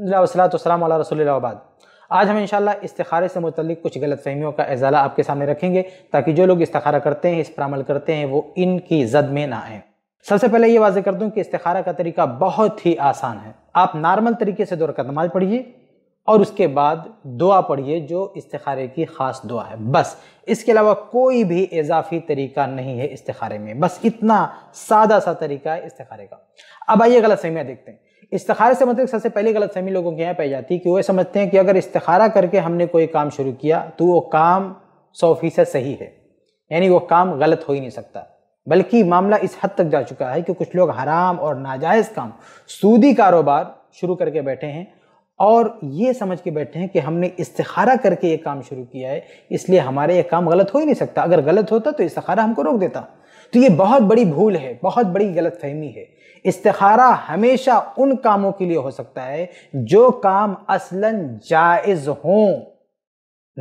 वसलाम रसोलबाद आज हम इंशाल्लाह इस्तारे से मुतलिक कुछ गलत फहमियों का इजाला आपके सामने रखेंगे ताकि जो लोग इस्तारा करते हैं इस पर अमल करते हैं वो इनकी जद में ना आए सबसे पहले ये वाजे कर दूं कि इस्तारा का तरीका बहुत ही आसान है आप नॉर्मल तरीके से दो रकत नमाज पढ़िए और उसके बाद दुआ पढ़िए जो इस्तारे की ख़ास दुआ है बस इसके अलावा कोई भी इजाफी तरीका नहीं है इस्तारे में बस इतना सादा सा तरीका है इस्तारे का अब आइए गलत फहमियाँ देखते हैं इस्तारे से मतलब सबसे पहले गलत फहमी लोगों के यहाँ पाई जाती है कि वो समझते हैं कि अगर इस्तारा करके हमने कोई काम शुरू किया तो वो काम सौ फीसद सही है यानी वो काम गलत हो ही नहीं सकता बल्कि मामला इस हद तक जा चुका है कि कुछ लोग हराम और नाजायज़ काम सूदी कारोबार शुरू करके बैठे हैं और ये समझ के बैठे हैं कि हमने इस्तारा करके ये काम शुरू किया है इसलिए हमारे ये काम गलत हो ही नहीं सकता अगर गलत होता तो इस्तारा हमको रोक देता तो ये बहुत बड़ी भूल है बहुत बड़ी गलत फहमी है इस्तारा हमेशा उन कामों के लिए हो सकता है जो काम असलन जायज़ हों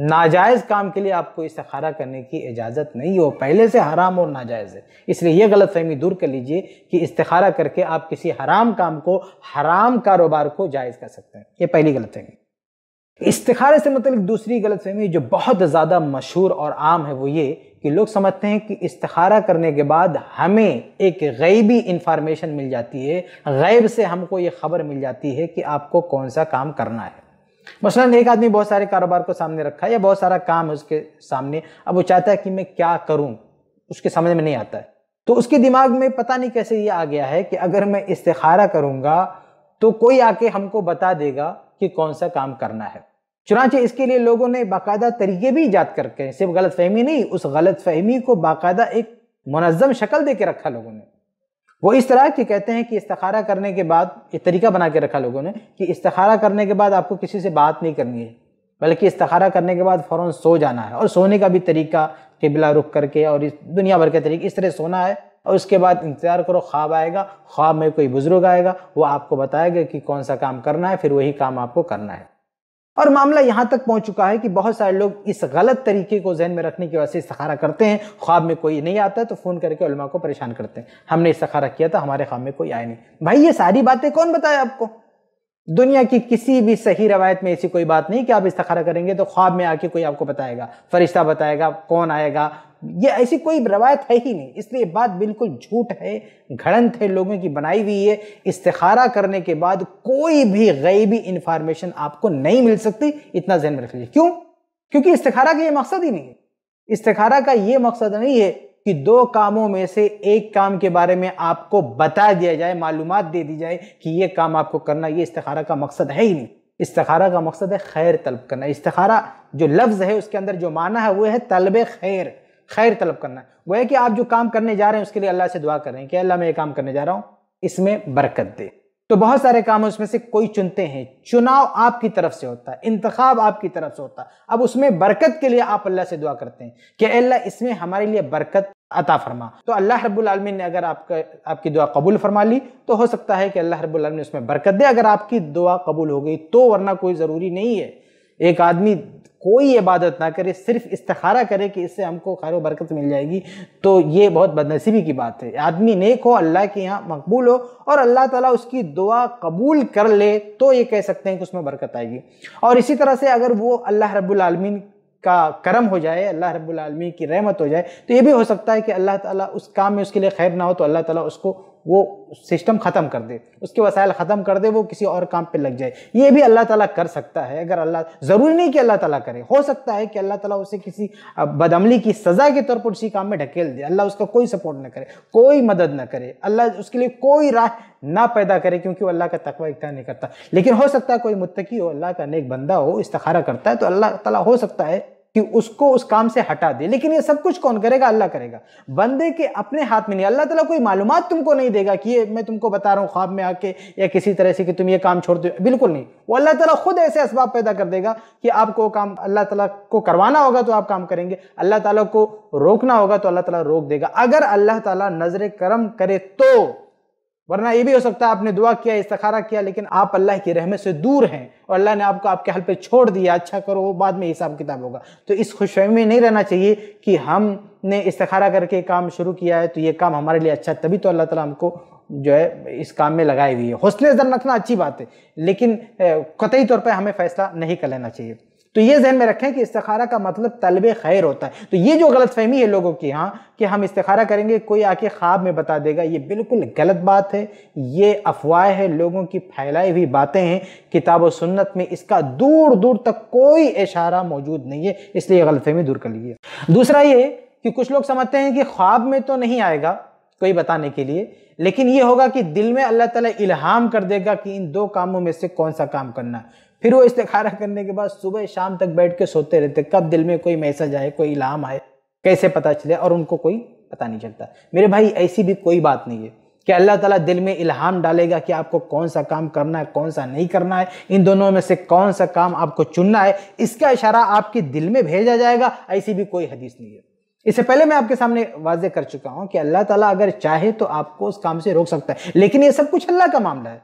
नाजायज़ काम के लिए आपको इस्तारा करने की इजाज़त नहीं हो पहले से हराम और नाजायज़ है इसलिए यह गलत फहमी दूर कर लीजिए कि इस्तारा करके आप किसी हराम काम को हराम कारोबार को जायज़ कर सकते हैं ये पहली गलत फहमी इस्तारे से मतलब दूसरी गलतफहमी जो बहुत ज़्यादा मशहूर और आम है वो ये कि लोग समझते हैं कि इस्तारा करने के बाद हमें एक गैबी इन्फॉर्मेशन मिल जाती है गैब से हमको ये खबर मिल जाती है कि आपको कौन सा काम करना है मसलन एक आदमी बहुत सारे कारोबार को सामने रखा है या बहुत सारा काम है उसके सामने अब वो चाहता है कि मैं क्या करूँ उसके समझ में नहीं आता है तो उसके दिमाग में पता नहीं कैसे ये आ गया है कि अगर मैं इस्तारा करूँगा तो कोई आके हमको बता देगा कि कौन सा काम करना है चुनाचे इसके लिए लोगों ने बाकायदा तरीके भी ईजाद करके सिर्फ गलत फहमी नहीं उस गलत फहमी को बाकायदा एक मनज़म शक्ल दे के रखा लोगों ने वो इस तरह की कहते हैं कि इस्तखारा करने के बाद एक तरीका बना के रखा लोगों ने कि इस्तखारा करने के बाद आपको किसी से बात नहीं करनी है बल्कि इस्तारा करने के बाद फ़ौर सो जाना है और सोने का भी तरीका किबला रुख करके और इस दुनिया भर के तरीके इस तरह सोना है और उसके बाद इंतज़ार करो ख्वाब आएगा ख्वाब में कोई बुज़ुर्ग आएगा वो आपको बताएगा कि कौन सा काम करना है फिर वही काम आपको करना है और मामला यहाँ तक पहुँच चुका है कि बहुत सारे लोग इस गलत तरीके को जहन में रखने की वजह से इस्तखारा करते हैं ख्वाब में कोई नहीं आता तो फ़ोन करके उलमा को परेशान करते हैं हमने इस्तखारा किया था हमारे ख्वाब में कोई आया नहीं भाई ये सारी बातें कौन बताए आपको दुनिया की किसी भी सही रवायत में ऐसी कोई बात नहीं कि आप इस्तखारा करेंगे तो ख्वाब में आके कोई आपको बताएगा फरिश्ता बताएगा कौन आएगा ये ऐसी कोई रवायत है ही नहीं इसलिए बात बिल्कुल झूठ है घड़ंत है लोगों की बनाई हुई है इस्तारा करने के बाद कोई भी गैबी इंफॉर्मेशन आपको नहीं मिल सकती इतना जहन में रख लीजिए क्यों क्योंकि इस्तारा का ये मकसद ही नहीं है इस्तारा का ये मकसद नहीं है कि दो कामों में से एक काम के बारे में आपको बता दिया जाए मालूम दे दी जाए कि ये काम आपको करना ये इस्तारा का मकसद है ही नहीं इस्तारा का मकसद है खैर तलब करना इस्तारा जो लफ्ज़ है उसके अंदर जो माना है वो है तलब खैर खैर तलब करना वो है कि आप जो काम करने जा रहे हैं उसके लिए अल्लाह से दुआ कर रहे हैं कि अल्लाह मैं ये काम करने जा रहा हूँ इसमें बरकत दे तो बहुत सारे काम उसमें से कोई चुनते हैं चुनाव आपकी तरफ से होता है इंतखाब आपकी तरफ से होता है अब उसमें बरकत के लिए आप अल्लाह से दुआ करते हैं कि अल्लाह इसमें हमारे लिए बरकत अता फरमा तो अल्लाह रब्बुल आलमीन ने अगर आपका आपकी दुआ कबूल फरमा ली तो हो सकता है कि अल्लाह रब्बुल आलमीन उसमें बरकत दे अगर आपकी दुआ कबूल हो गई तो वरना कोई ज़रूरी नहीं है एक आदमी कोई इबादत ना करे सिर्फ इस्तारा करे कि इससे हमको खैर बरकत मिल जाएगी तो ये बहुत बदनसीबी की बात है आदमी नेक हो अल्लाह के यहाँ मकबूल हो और अल्लाह ताला उसकी दुआ कबूल कर ले तो ये कह सकते हैं कि उसमें बरकत आएगी और इसी तरह से अगर वो अल्लाह रब्लमीन का करम हो जाए अल्लाह रब्लमी की रहमत हो जाए तो ये भी हो सकता है कि अल्लाह ताली उस काम में उसके लिए खैर ना हो तो अल्लाह ताली उसको वो सिस्टम ख़त्म कर दे उसके वसायल ख़त्म कर दे वो किसी और काम पे लग जाए ये भी अल्लाह ताला कर सकता है अगर अल्लाह ज़रूरी नहीं कि अल्लाह ताला करे हो सकता है कि अल्लाह ताला उसे किसी बदअमली की सज़ा के तौर पर उसी काम में ढकेल दे अल्लाह उसका कोई सपोर्ट ना करे कोई मदद ना करे अल्लाह उसके लिए कोई राह ना पैदा करे क्योंकि वो अल्लाह का तकवा इकता नहीं करता लेकिन हो सकता है कोई मुतकी हो अल्लाह का नेक बंदा हो इस्तारा करता है तो अल्लाह ताला हो सकता है कि उसको उस काम से हटा दे लेकिन ये सब कुछ कौन करेगा अल्लाह करेगा बंदे के अपने हाथ में नहीं अल्लाह ताला कोई मालूम तुमको नहीं देगा कि ये मैं तुमको बता रहा हूँ ख्वाब में आके या किसी तरह से कि तुम ये काम छोड़ दो बिल्कुल नहीं वो अल्लाह ताला खुद ऐसे इसबाब पैदा कर देगा कि आपको काम अल्लाह तला को करवाना होगा तो आप काम करेंगे अल्लाह तला को रोकना होगा तो अल्लाह तला रोक देगा अगर अल्लाह तला नजर करम करे तो वरना ये भी हो सकता है आपने दुआ किया इस्तखारा किया लेकिन आप अल्लाह की रहमत से दूर हैं और अल्लाह ने आपको आपके हल पे छोड़ दिया अच्छा करो बाद में हिसाब किताब होगा तो इस खुशफहमी में नहीं रहना चाहिए कि हमने इस्तखारा करके काम शुरू किया है तो ये काम हमारे लिए अच्छा तभी तो अल्लाह ताला हमको जो है इस काम में लगाई हुई है हौसले अफजल रखना अच्छी बात है लेकिन कतई तौर पर हमें फैसला नहीं कर लेना चाहिए तो ये जहन में रखें कि इस्तारा का मतलब तलब खैर होता है तो ये जो गलत फहमी है लोगों की हाँ कि हम इस्तारा करेंगे कोई आके ख्वाब में बता देगा ये बिल्कुल गलत बात है ये अफवाह है लोगों की फैलाई हुई बातें हैं किताब सुन्नत में इसका दूर दूर तक कोई इशारा मौजूद नहीं है इसलिए गलत फहमी दूर कर लीजिए दूसरा ये कि कुछ लोग समझते हैं कि ख्वाब में तो नहीं आएगा कोई बताने के लिए लेकिन ये होगा कि दिल में अल्लाह ताला इल्हाम कर देगा कि इन दो कामों में से कौन सा काम करना है फिर वो इस्तारा करने के बाद सुबह शाम तक बैठ के सोते रहते कब दिल में कोई मैसेज आए कोई इलाम आए कैसे पता चले और उनको कोई पता नहीं चलता मेरे भाई ऐसी भी कोई बात नहीं है कि अल्लाह ताला दिल में इल्हाम डालेगा कि आपको कौन सा काम करना है कौन सा नहीं करना है इन दोनों में से कौन सा काम आपको चुनना है इसका इशारा आपके दिल में भेजा जाएगा ऐसी भी कोई हदीस नहीं है इससे पहले मैं आपके सामने वाजे कर चुका हूँ कि अल्लाह ताला अगर चाहे तो आपको उस काम से रोक सकता है लेकिन ये सब कुछ अल्लाह का मामला है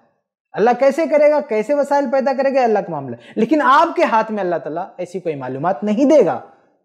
अल्लाह कैसे करेगा कैसे वसाइल पैदा करेगा अल्लाह का मामला लेकिन आपके हाथ में अल्लाह तला ऐसी कोई मालूम नहीं देगा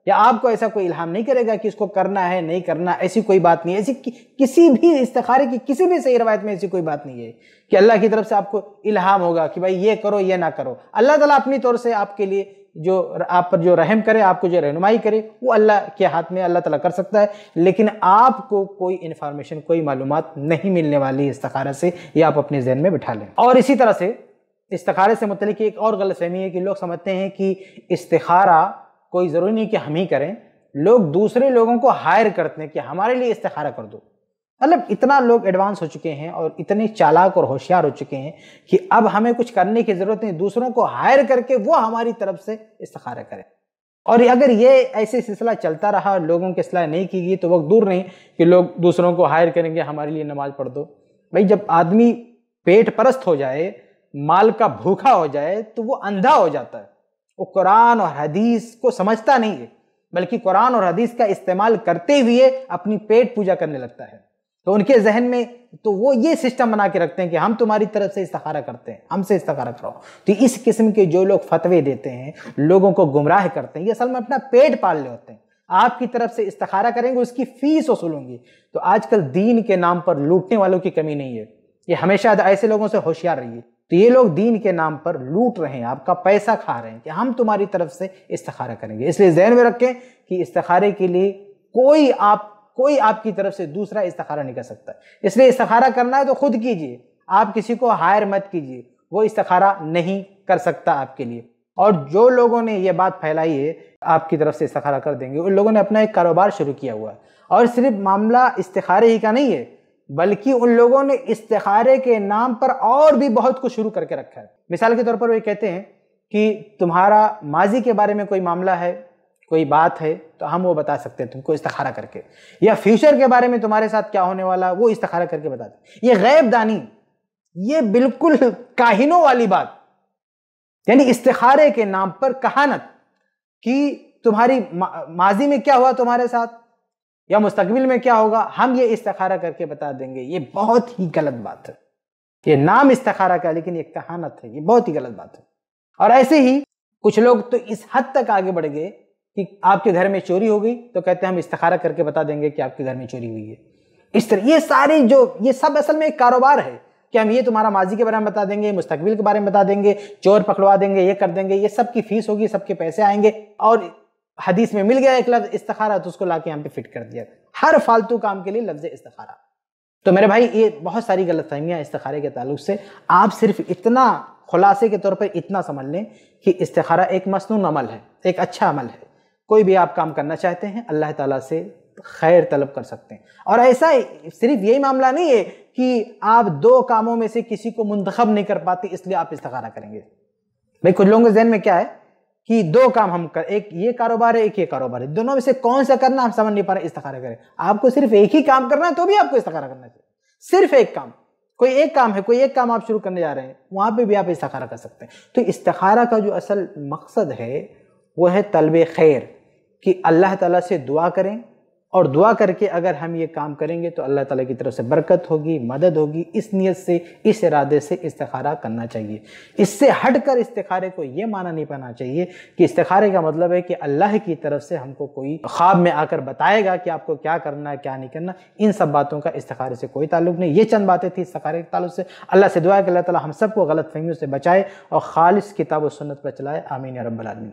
या आपको ऐसा कोई इल्हाम नहीं करेगा कि इसको करना है नहीं करना ऐसी कोई बात नहीं ऐसी कि, किसी भी इस्तारे की किसी भी सही रवायत में ऐसी कोई बात नहीं है कि अल्लाह की तरफ से आपको इल्हाम होगा कि भाई ये करो ये ना करो अल्लाह ताला अपनी तौर से आपके लिए जो आप पर जो रहम करे आपको जो रहनुमाई करे वो अल्लाह के हाथ में अल्लाह तला कर सकता है लेकिन आपको कोई इन्फॉर्मेशन कोई मालूम नहीं मिलने वाली इस्तारा से ये आप अपने जहन में बिठा लें और इसी तरह से इस्तखारे से मतलब एक और गलत फहमी है कि लोग समझते हैं कि इस्तारा कोई ज़रूरी नहीं कि हम ही करें लोग दूसरे लोगों को हायर करते हैं कि हमारे लिए इस्तारा कर दो मतलब इतना लोग एडवांस हो चुके हैं और इतने चालाक और होशियार हो चुके हैं कि अब हमें कुछ करने की ज़रूरत नहीं दूसरों को हायर करके वो हमारी तरफ से इस्तारा करें और अगर ये ऐसे सिलसिला चलता रहा और लोगों की सलाह नहीं की गई तो वक्त दूर नहीं कि लोग दूसरों को हायर करेंगे हमारे लिए नमाज पढ़ दो भाई जब आदमी पेट परस्त हो जाए माल का भूखा हो जाए तो वो अंधा हो जाता है वो कुरान और हदीस को समझता नहीं है बल्कि कुरान और हदीस का इस्तेमाल करते हुए अपनी पेट पूजा करने लगता है तो उनके जहन में तो वो ये सिस्टम बना के रखते हैं कि हम तुम्हारी तरफ से इस्तारा करते हैं हमसे इस्तारा कराओ तो इस किस्म के जो लोग फतवे देते हैं लोगों को गुमराह करते हैं ये असल में अपना पेट पाल ले होते हैं आपकी तरफ से इस्तारा करेंगे उसकी फीस वसूलूंगी तो आजकल दीन के नाम पर लूटने वालों की कमी नहीं है ये हमेशा ऐसे लोगों से होशियार रहिए तो ये लोग दीन के नाम पर लूट रहे हैं आपका पैसा खा रहे हैं कि हम तुम्हारी तरफ से इस्तारा करेंगे इसलिए जहन में रखें कि इस्तारे के लिए कोई आप कोई आपकी तरफ से दूसरा इस्तारा नहीं कर सकता इसलिए इस्तखारा करना है तो खुद कीजिए आप किसी को हायर मत कीजिए वो इस्तारा नहीं कर सकता आपके लिए और जो लोगों ने ये बात फैलाई है आपकी तरफ से इस्तारा कर देंगे उन लोगों ने अपना एक कारोबार शुरू किया हुआ है और सिर्फ मामला इस्तारे ही का नहीं है बल्कि उन लोगों ने इस्तखारे के नाम पर और भी बहुत कुछ शुरू करके रखा है मिसाल के तौर पर वे कहते हैं कि तुम्हारा माजी के बारे में कोई मामला है कोई बात है तो हम वो बता सकते हैं तुमको इस्तारा करके या फ्यूचर के बारे में तुम्हारे साथ क्या होने वाला वो इस्तारा करके बताते ये गैब दानी ये बिल्कुल काहिनों वाली बात यानी इस्तारे के नाम पर कहानत कि तुम्हारी माजी में क्या हुआ तुम्हारे साथ या मुस्तकबिल में क्या होगा हम ये इस्तारा करके बता देंगे ये बहुत ही गलत बात है ये नाम इस्तखारा का लेकिन ये कहानत है ये बहुत ही गलत बात है और ऐसे ही कुछ लोग तो इस हद तक आगे बढ़ गए कि आपके घर में चोरी हो गई तो कहते हैं हम इस्तखारा करके बता देंगे कि आपके घर में चोरी हुई है इस तरह ये सारी जो ये सब असल में एक कारोबार है कि हम ये तुम्हारा माजी के बारे में बता देंगे मुस्तकबिल के बारे में बता देंगे चोर पकड़वा देंगे ये कर देंगे ये सब की फीस होगी सबके पैसे आएंगे और हदीस में मिल गया एक लफ्ज इस्तारा तो उसको लाके यहाँ पे फिट कर दिया हर फालतू काम के लिए लफ्ज इस्तारा तो मेरे भाई ये बहुत सारी गलत फहमियाँ इस्तारे के ताल्लुक से आप सिर्फ इतना खुलासे के तौर पर इतना समझ लें कि इस्तारा एक मसनून अमल है एक अच्छा अमल है कोई भी आप काम करना चाहते हैं अल्लाह ताला से खैर तलब कर सकते हैं और ऐसा सिर्फ यही मामला नहीं है कि आप दो कामों में से किसी को मुंतखब नहीं कर पाते इसलिए आप इस्तारा करेंगे भाई कुछ लोगों के जहन में क्या है कि दो काम हम कर एक ये कारोबार है एक ये कारोबार है दोनों में से कौन सा करना हम समझ नहीं पा रहे इस्तारा करें आपको सिर्फ एक ही काम करना है तो भी आपको इस्तारा करना चाहिए सिर्फ एक काम कोई एक काम है कोई एक काम आप शुरू करने जा रहे हैं वहां पे भी आप इस्तारा कर सकते हैं तो इस्तारा का जो असल मकसद है वो है तलब खैर कि अल्लाह ताला से दुआ करें और दुआ करके अगर हम ये काम करेंगे तो अल्लाह ताला की तरफ से बरकत होगी मदद होगी इस नियत से इस इरादे से इस्तारा करना चाहिए इससे हट कर इस्तारे को ये माना नहीं पाना चाहिए कि इस्तारे का मतलब है कि अल्लाह की तरफ से हमको कोई ख्वाब में आकर बताएगा कि आपको क्या करना है क्या नहीं करना इन सब बातों का इस्तारे से कोई ताल्लुक नहीं ये चंद बातें थी इस्तारे के तल्ल से अल्लाह से दुआ कि अल्लाह ताली हम सबको गलत फहमियों से बचाए और खालिश किताब सुनत पर चलाए आमीन रब्बल